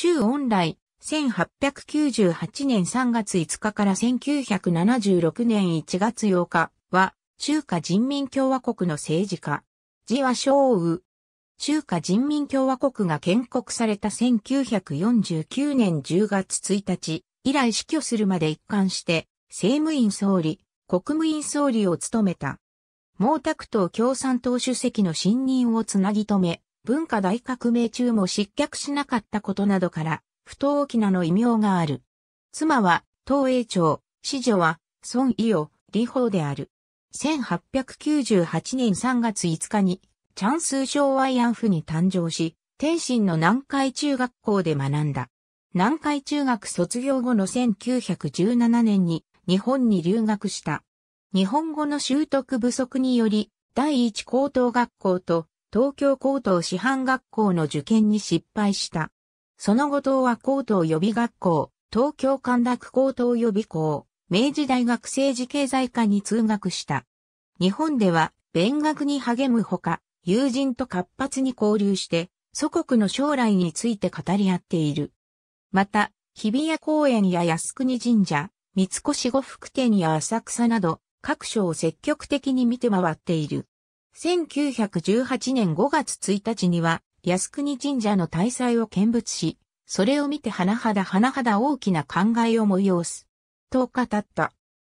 周恩来、1898年3月5日から1976年1月8日は、中華人民共和国の政治家。字は小雨。中華人民共和国が建国された1949年10月1日以来死去するまで一貫して、政務院総理、国務院総理を務めた。毛沢東共産党主席の信任をつなぎ止め、文化大革命中も失脚しなかったことなどから、不当縄の異名がある。妻は、東栄町、子女は、孫伊予、李法である。1898年3月5日に、チャンス昭和慰安婦に誕生し、天津の南海中学校で学んだ。南海中学卒業後の1917年に日本に留学した。日本語の習得不足により、第一高等学校と東京高等師範学校の受験に失敗した。その後東は高等予備学校、東京関楽高等予備校、明治大学政治経済科に通学した。日本では、勉学に励むほか、友人と活発に交流して、祖国の将来について語り合っている。また、日比谷公園や靖国神社、三越呉服店や浅草など、各所を積極的に見て回っている。1918年5月1日には、靖国神社の大祭を見物し、それを見て花だ花だ大きな考えを催す。と語った。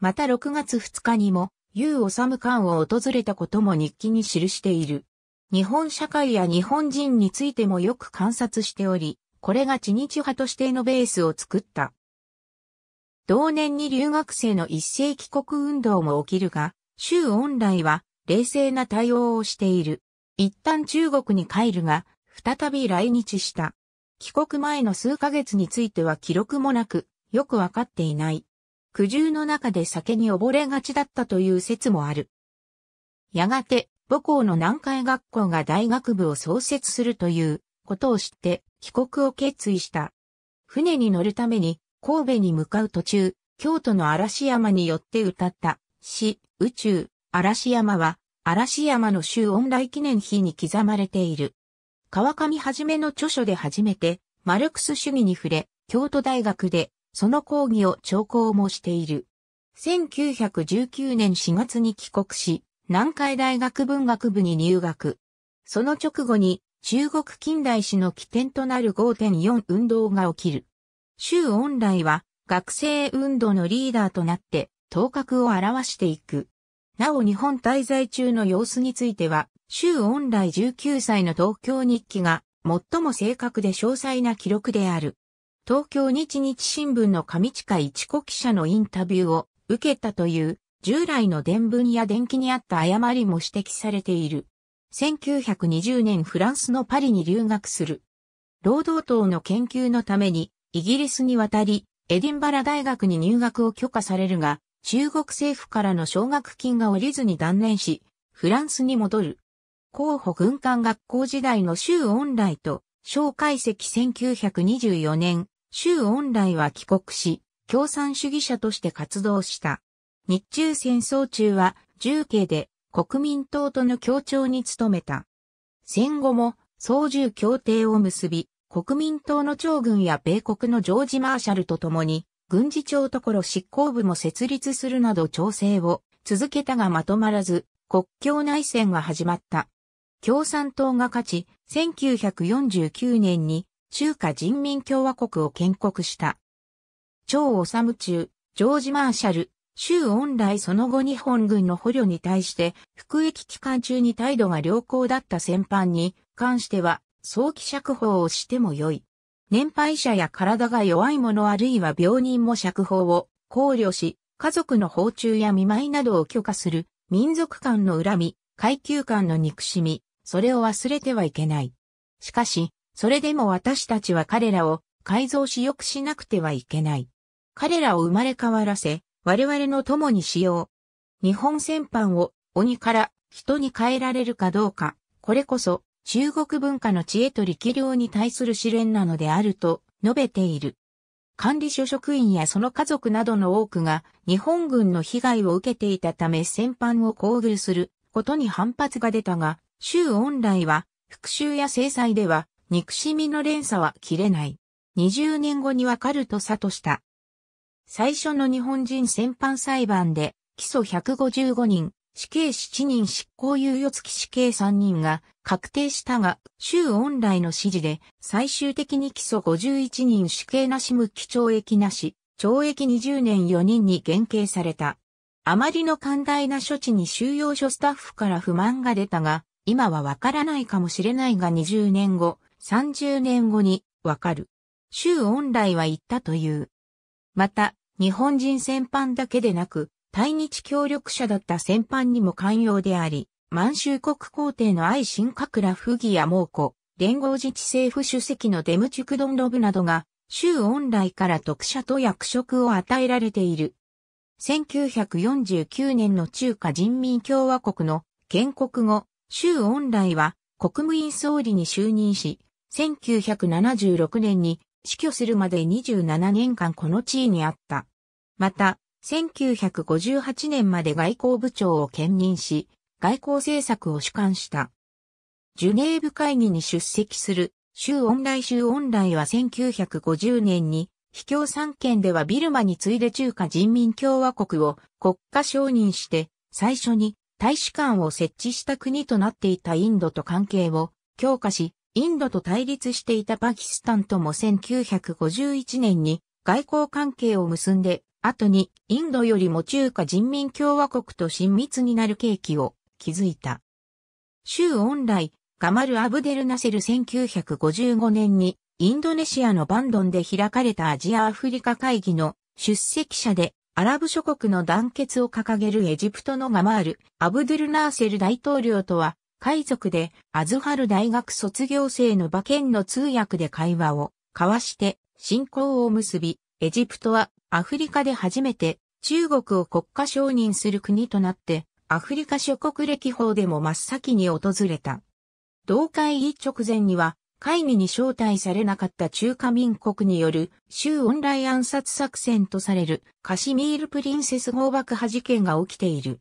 また6月2日にも、優む館を訪れたことも日記に記している。日本社会や日本人についてもよく観察しており、これが地日派としてのベースを作った。同年に留学生の一斉帰国運動も起きるが、周恩来は冷静な対応をしている。一旦中国に帰るが、再び来日した。帰国前の数ヶ月については記録もなく、よくわかっていない。苦渋の中で酒に溺れがちだったという説もある。やがて、母校の南海学校が大学部を創設するということを知って帰国を決意した。船に乗るために神戸に向かう途中、京都の嵐山によって歌った死宇宙嵐山は、嵐山の州恩来記念碑に刻まれている。川上はじめの著書で初めて、マルクス主義に触れ、京都大学で、その講義を聴講もしている。1919年4月に帰国し、南海大学文学部に入学。その直後に、中国近代史の起点となる5.4運動が起きる。周恩来は、学生運動のリーダーとなって、頭角を現していく。なお日本滞在中の様子については、周恩来19歳の東京日記が最も正確で詳細な記録である。東京日日新聞の上近一子記者のインタビューを受けたという従来の伝聞や伝記にあった誤りも指摘されている。1920年フランスのパリに留学する。労働党の研究のためにイギリスに渡り、エディンバラ大学に入学を許可されるが、中国政府からの奨学金が降りずに断念し、フランスに戻る。候補軍艦学校時代の周恩来と、蒋介石1924年、周恩来は帰国し、共産主義者として活動した。日中戦争中は、重慶で国民党との協調に努めた。戦後も、操縦協定を結び、国民党の長軍や米国のジョージ・マーシャルと共に、軍事庁ところ執行部も設立するなど調整を続けたがまとまらず、国境内戦が始まった。共産党が勝ち、1949年に中華人民共和国を建国した。超治中、ジョージ・マーシャル、周恩来その後日本軍の捕虜に対して服役期間中に態度が良好だった戦犯に関しては早期釈放をしても良い。年配者や体が弱い者あるいは病人も釈放を考慮し、家族の訪中や見舞いなどを許可する、民族間の恨み、階級間の憎しみ、それを忘れてはいけない。しかし、それでも私たちは彼らを改造し良くしなくてはいけない。彼らを生まれ変わらせ、我々の友にしよう。日本戦犯を鬼から人に変えられるかどうか、これこそ中国文化の知恵と力量に対する試練なのであると述べている。管理所職員やその家族などの多くが日本軍の被害を受けていたため戦犯を厚遇することに反発が出たが、州恩来は復讐や制裁では憎しみの連鎖は切れない。20年後にわかると悟した。最初の日本人戦犯裁判で、起訴155人、死刑7人執行猶予付き死刑3人が確定したが、州恩来の指示で、最終的に起訴51人死刑なし無期懲役なし、懲役20年4人に減刑された。あまりの寛大な処置に収容所スタッフから不満が出たが、今はわからないかもしれないが20年後、30年後にわかる。州恩来は言ったという。また、日本人戦犯だけでなく、対日協力者だった戦犯にも寛容であり、満州国皇帝の愛新閣羅不義や猛虎、連合自治政府主席のデムチュクドンロブなどが、州恩来から特赦と役職を与えられている。1949年の中華人民共和国の建国後、州恩来は国務院総理に就任し、1976年に死去するまで27年間この地位にあった。また、1958年まで外交部長を兼任し、外交政策を主管した。ジュネーブ会議に出席する、イ恩来ン恩来は1950年に、秘境三県ではビルマに次いで中華人民共和国を国家承認して、最初に大使館を設置した国となっていたインドと関係を強化し、インドと対立していたパキスタンとも1951年に外交関係を結んで、後にインドよりも中華人民共和国と親密になる契機を築いた。州恩来、ガマル・アブデル・ナセル1955年にインドネシアのバンドンで開かれたアジア・アフリカ会議の出席者でアラブ諸国の団結を掲げるエジプトのガマール・アブデル・ナーセル大統領とは海賊でアズハル大学卒業生の馬券の通訳で会話を交わして信仰を結び、エジプトはアフリカで初めて中国を国家承認する国となってアフリカ諸国歴訪でも真っ先に訪れた。同会議直前には、会議に招待されなかった中華民国による州オンライン暗殺作戦とされるカシミールプリンセス号爆破事件が起きている。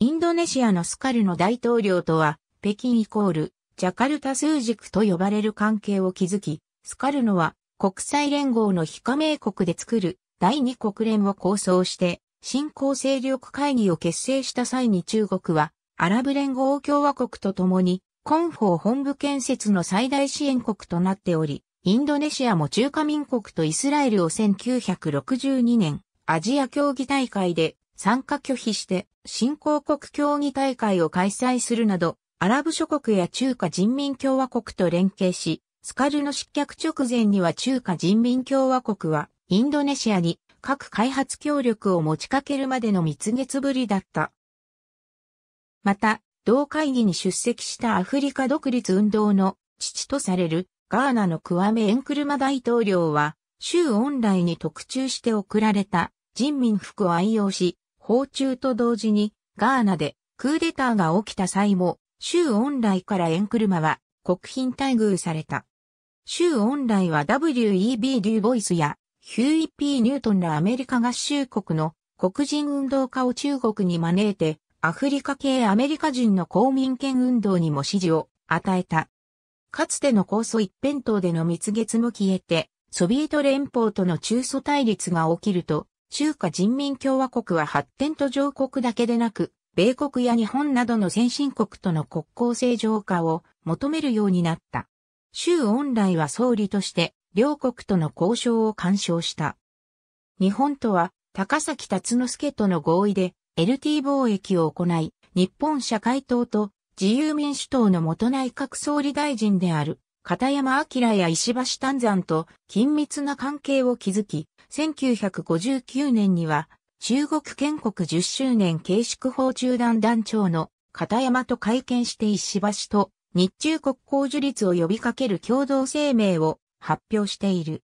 インドネシアのスカルの大統領とは、北京イコール、ジャカルタ数軸と呼ばれる関係を築き、スカルノは国際連合の非加盟国で作る第二国連を構想して新興勢力会議を結成した際に中国は、アラブ連合共和国とともに、根ー本部建設の最大支援国となっており、インドネシアも中華民国とイスラエルを1962年、アジア競技大会で参加拒否して、新興国競技大会を開催するなど、アラブ諸国や中華人民共和国と連携し、スカルの失脚直前には中華人民共和国は、インドネシアに各開発協力を持ちかけるまでの蜜月ぶりだった。また、同会議に出席したアフリカ独立運動の父とされるガーナのクワメ・エンクルマ大統領は、州恩来に特注して贈られた人民服を愛用し、訪中と同時にガーナでクーデターが起きた際も、州恩来からエンクルマは国賓待遇された。州恩来は W.E.B. デューボイスやヒューイ・ニュートンらアメリカ合衆国の黒人運動家を中国に招いて、アフリカ系アメリカ人の公民権運動にも支持を与えた。かつての構想一辺倒での蜜月も消えて、ソビエト連邦との中蘇対立が起きると、中華人民共和国は発展途上国だけでなく、米国や日本などの先進国との国交正常化を求めるようになった。州恩来は総理として両国との交渉を干渉した。日本とは、高崎達之助との合意で、LT 貿易を行い、日本社会党と自由民主党の元内閣総理大臣である、片山明や石橋丹山と緊密な関係を築き、1959年には、中国建国10周年軽祝法中団団長の片山と会見して石橋と日中国交樹立を呼びかける共同声明を発表している。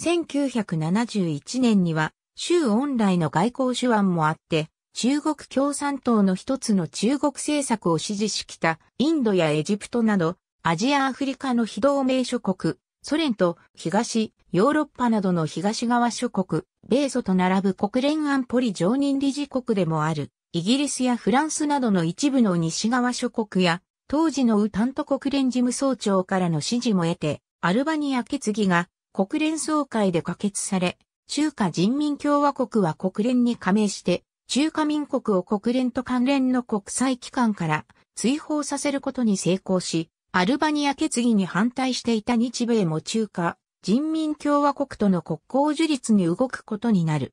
1971年には、州恩来の外交手腕もあって、中国共産党の一つの中国政策を支持しきたインドやエジプトなどアジアアフリカの非同盟諸国、ソ連と東、ヨーロッパなどの東側諸国、米ソと並ぶ国連安保理常任理事国でもある、イギリスやフランスなどの一部の西側諸国や、当時のウタント国連事務総長からの支持も得て、アルバニア決議が国連総会で可決され、中華人民共和国は国連に加盟して、中華民国を国連と関連の国際機関から追放させることに成功し、アルバニア決議に反対していた日米も中華人民共和国との国交樹立に動くことになる。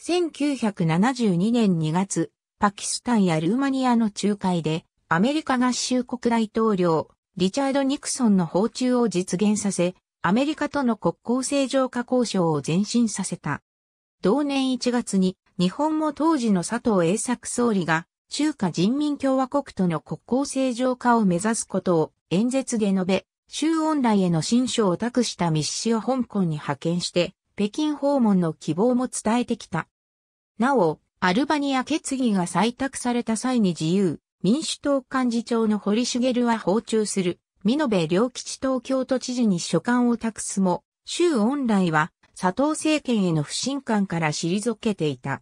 1972年2月、パキスタンやルーマニアの仲介で、アメリカ合衆国大統領、リチャード・ニクソンの訪中を実現させ、アメリカとの国交正常化交渉を前進させた。同年1月に、日本も当時の佐藤栄作総理が、中華人民共和国との国交正常化を目指すことを演説で述べ、周恩来への親書を託した密使を香港に派遣して、北京訪問の希望も伝えてきた。なお、アルバニア決議が採択された際に自由、民主党幹事長の堀茂は訪中する、美濃部良吉東京都知事に所管を託すも、周恩来は佐藤政権への不信感から退けていた。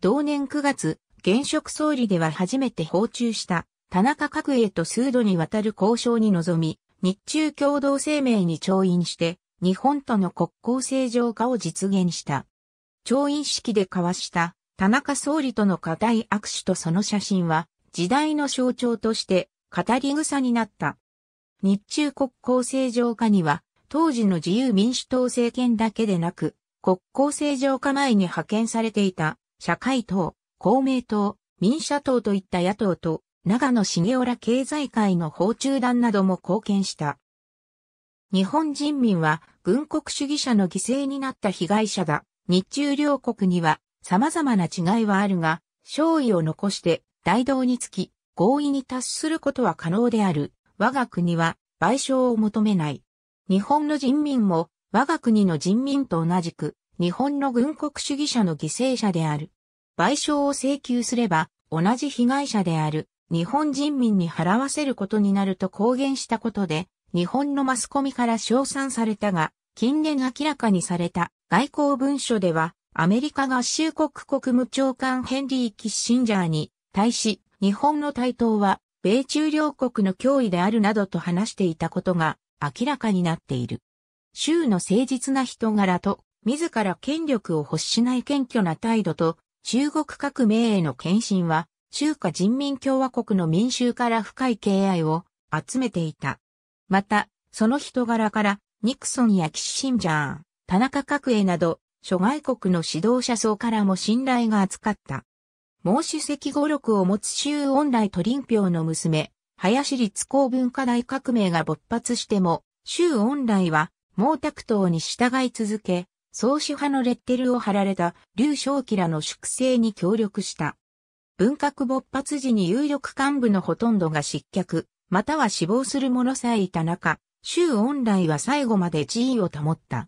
同年9月、現職総理では初めて訪中した田中角栄と数度にわたる交渉に臨み、日中共同声明に調印して、日本との国交正常化を実現した。調印式で交わした田中総理との固い握手とその写真は、時代の象徴として語り草になった。日中国交正常化には、当時の自由民主党政権だけでなく、国交正常化前に派遣されていた社会党、公明党、民社党といった野党と、長野茂雄ら経済界の訪中団なども貢献した。日本人民は軍国主義者の犠牲になった被害者だ。日中両国には様々な違いはあるが、勝意を残して大道につき、合意に達することは可能である。我が国は賠償を求めない。日本の人民も我が国の人民と同じく日本の軍国主義者の犠牲者である。賠償を請求すれば同じ被害者である日本人民に払わせることになると公言したことで日本のマスコミから称賛されたが近年明らかにされた外交文書ではアメリカ合衆国国務長官ヘンリー・キッシンジャーに対し、日本の台頭は、米中両国の脅威であるなどと話していたことが明らかになっている。州の誠実な人柄と、自ら権力を欲しない謙虚な態度と、中国革命への献身は、中華人民共和国の民衆から深い敬愛を集めていた。また、その人柄から、ニクソンやキッシンジャー、田中角栄など、諸外国の指導者層からも信頼が厚かった。孟子席語録を持つ周恩来と林表の娘、林立公文化大革命が勃発しても、周恩来は毛沢東に従い続け、創始派のレッテルを貼られた劉少奇らの粛清に協力した。文革勃発時に有力幹部のほとんどが失脚、または死亡する者さえいた中、周恩来は最後まで地位を保った。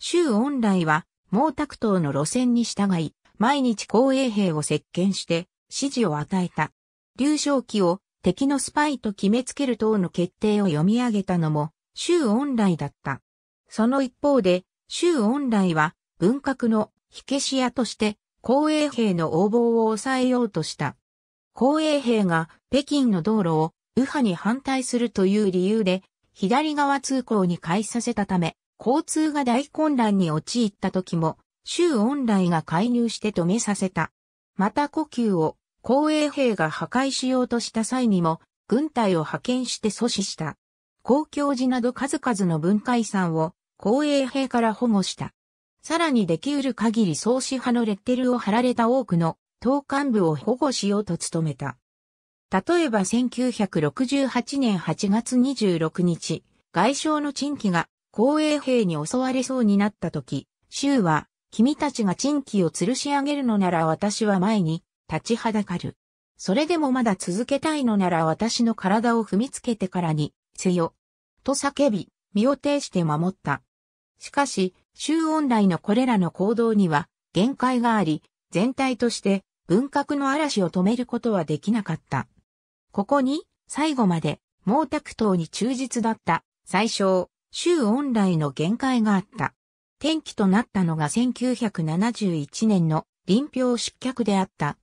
周恩来は毛沢東の路線に従い、毎日公衛兵を接見して指示を与えた。劉少奇を敵のスパイと決めつける等の決定を読み上げたのも、周恩来だった。その一方で、周恩来は文革の火消し屋として公衛兵の横暴を抑えようとした。公衛兵が北京の道路を右派に反対するという理由で左側通行に改させたため、交通が大混乱に陥った時も州恩来が介入して止めさせた。また故宮を公衛兵が破壊しようとした際にも、軍隊を派遣して阻止した。公共寺など数々の文化遺産を公衛兵から保護した。さらにでき得る限り創始派のレッテルを貼られた多くの党幹部を保護しようと努めた。例えば1968年8月26日、外相の陳記が公衛兵に襲われそうになった時、州は君たちが賃金を吊るし上げるのなら私は前に立ちはだかる。それでもまだ続けたいのなら私の体を踏みつけてからにせよ。と叫び、身を挺して守った。しかし、周恩来のこれらの行動には限界があり、全体として文革の嵐を止めることはできなかった。ここに、最後まで毛沢東に忠実だった、最小、周恩来の限界があった。転機となったのが1971年の林氷失脚であった。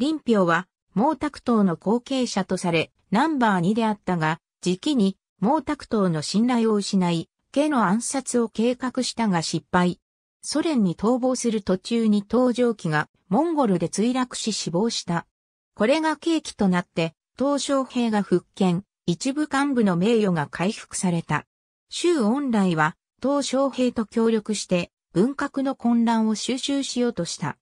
林氷は毛沢東の後継者とされ、ナンバー2であったが、時期に毛沢東の信頼を失い、家の暗殺を計画したが失敗。ソ連に逃亡する途中に搭乗機がモンゴルで墜落し死亡した。これが契機となって、東昇平が復権、一部幹部の名誉が回復された。周恩来は藤昌平と協力して文革の混乱を収集しようとした。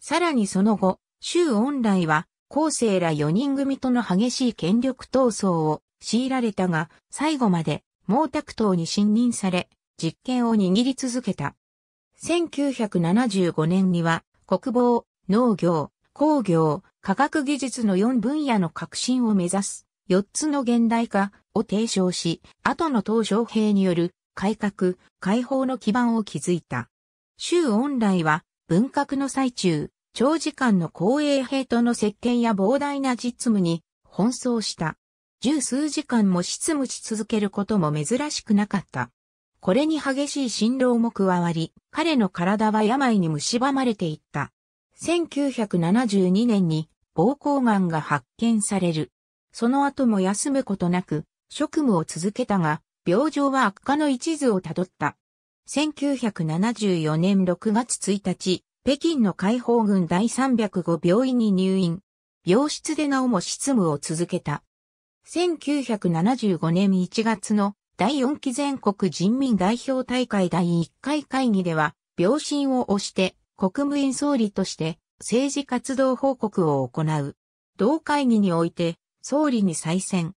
さらにその後、周恩来は後世ら4人組との激しい権力闘争を強いられたが、最後まで毛沢東に信任され、実権を握り続けた。1975年には国防、農業、工業、科学技術の4分野の革新を目指す4つの現代化を提唱し、後の東昌平による改革、解放の基盤を築いた。周恩来は、文革の最中、長時間の公営兵との接見や膨大な実務に奔走した。十数時間も執務し続けることも珍しくなかった。これに激しい辛労も加わり、彼の体は病に蝕まれていった。1972年に膀胱んが発見される。その後も休むことなく職務を続けたが、病状は悪化の一途をたどった。1974年6月1日、北京の解放軍第305病院に入院。病室でなおも執務を続けた。1975年1月の第4期全国人民代表大会第1回会議では、病診を推して国務院総理として政治活動報告を行う。同会議において総理に再選。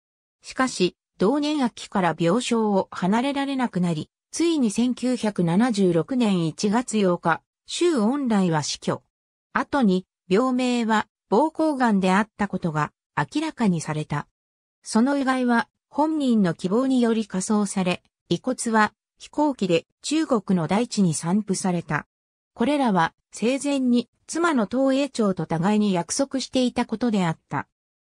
しかし、同年秋から病床を離れられなくなり、ついに1976年1月8日、周恩来は死去。後に、病名は膀胱癌であったことが明らかにされた。その意外は本人の希望により火葬され、遺骨は飛行機で中国の大地に散布された。これらは生前に妻の東栄町と互いに約束していたことであった。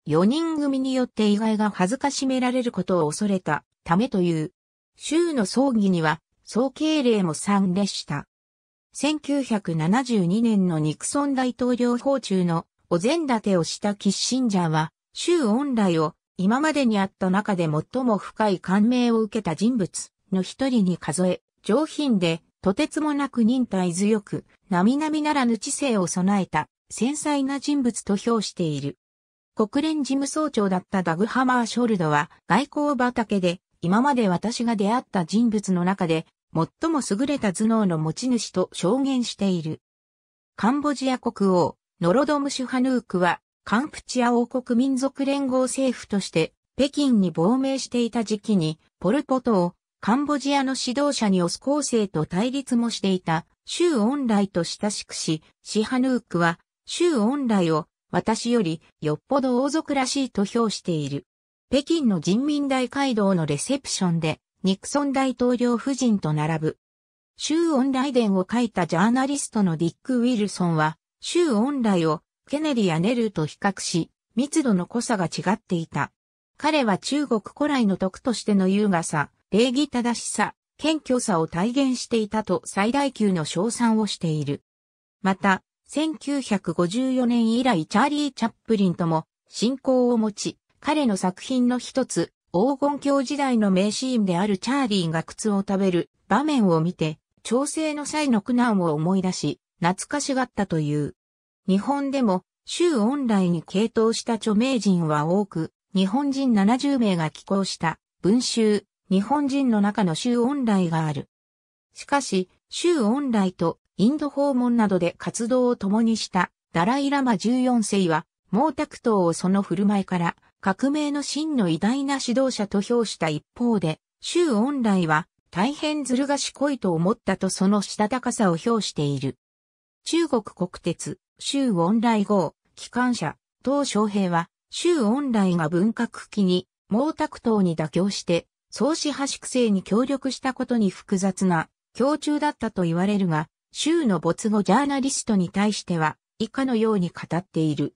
4人組によって意外が恥ずかしめられることを恐れたためという。州の葬儀には、総敬礼も参列した。1972年のニクソン大統領訪中のお膳立てをしたキッシンジャーは、州恩来を今までにあった中で最も深い感銘を受けた人物の一人に数え、上品でとてつもなく忍耐強く、並々ならぬ知性を備えた繊細な人物と評している。国連事務総長だったダグハマー・ショルドは外交畑で今まで私が出会った人物の中で最も優れた頭脳の持ち主と証言している。カンボジア国王、ノロドム・シュハヌークはカンプチア王国民族連合政府として北京に亡命していた時期にポルポトをカンボジアの指導者に押す構成と対立もしていた、周恩来と親しくし、シハヌークは周恩来を私よりよっぽど王族らしいと評している。北京の人民大会堂のレセプションで、ニクソン大統領夫人と並ぶ。周恩来伝を書いたジャーナリストのディック・ウィルソンは、周恩来をケネディやネルと比較し、密度の濃さが違っていた。彼は中国古来の徳としての優雅さ、礼儀正しさ、謙虚さを体現していたと最大級の称賛をしている。また、1954年以来チャーリー・チャップリンとも親交を持ち、彼の作品の一つ、黄金鏡時代の名シーンであるチャーリーが靴を食べる場面を見て、調整の際の苦難を思い出し、懐かしがったという。日本でも、州オンラインに傾倒した著名人は多く、日本人70名が寄稿した文集、日本人の中の州オンライがある。しかし、州オンライとインド訪問などで活動を共にしたダライラマ14世は、毛沢東をその振る舞いから革命の真の偉大な指導者と評した一方で、周恩来は大変ずる賢いと思ったとそのしたたかさを評している。中国国鉄、周恩来号、機関車、鄧小平は、周恩来が文革期に毛沢東に妥協して、総支派粛清に協力したことに複雑な、共中だったと言われるが、州の没後ジャーナリストに対しては、以下のように語っている。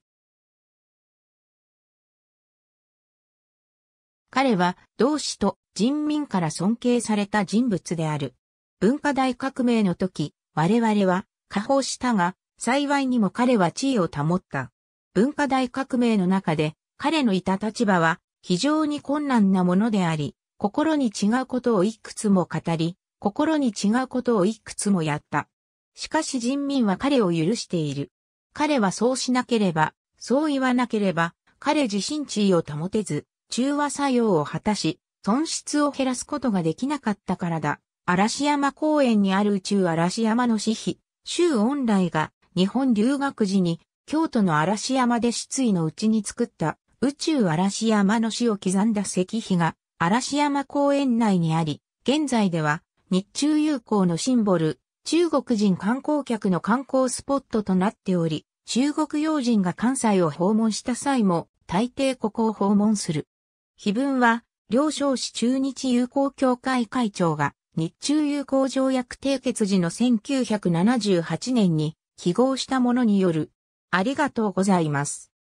彼は同志と人民から尊敬された人物である。文化大革命の時、我々は下方したが、幸いにも彼は地位を保った。文化大革命の中で彼のいた立場は非常に困難なものであり、心に違うことをいくつも語り、心に違うことをいくつもやった。しかし人民は彼を許している。彼はそうしなければ、そう言わなければ、彼自身地位を保てず、中和作用を果たし、損失を減らすことができなかったからだ。嵐山公園にある宇宙嵐山の私費、周恩来が日本留学時に京都の嵐山で失意のうちに作った宇宙嵐山の死を刻んだ石碑が嵐山公園内にあり、現在では日中友好のシンボル中国人観光客の観光スポットとなっており、中国要人が関西を訪問した際も、大抵ここを訪問する。碑文は、両少子中日友好協会会長が、日中友好条約締結時の1978年に、記号したものによる、ありがとうございます。